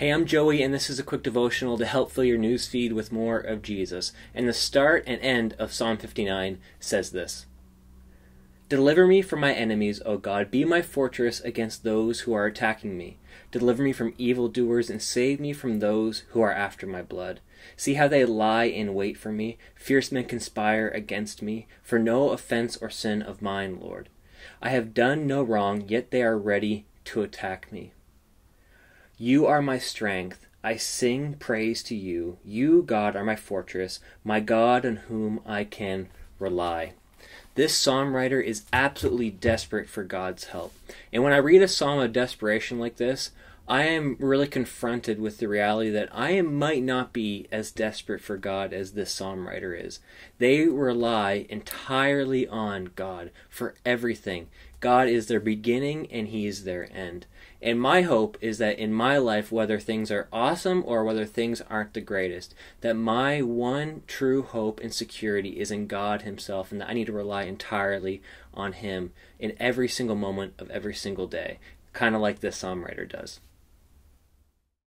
Hey, I'm Joey, and this is a quick devotional to help fill your newsfeed with more of Jesus. And the start and end of Psalm 59 says this Deliver me from my enemies, O God. Be my fortress against those who are attacking me. Deliver me from evildoers, and save me from those who are after my blood. See how they lie in wait for me. Fierce men conspire against me, for no offense or sin of mine, Lord. I have done no wrong, yet they are ready to attack me. You are my strength. I sing praise to you. You, God, are my fortress, my God on whom I can rely. This psalm writer is absolutely desperate for God's help. And when I read a psalm of desperation like this, I am really confronted with the reality that I am, might not be as desperate for God as this psalm writer is. They rely entirely on God for everything. God is their beginning and He is their end. And my hope is that in my life, whether things are awesome or whether things aren't the greatest, that my one true hope and security is in God Himself and that I need to rely entirely on Him in every single moment of every single day, kind of like this psalm writer does.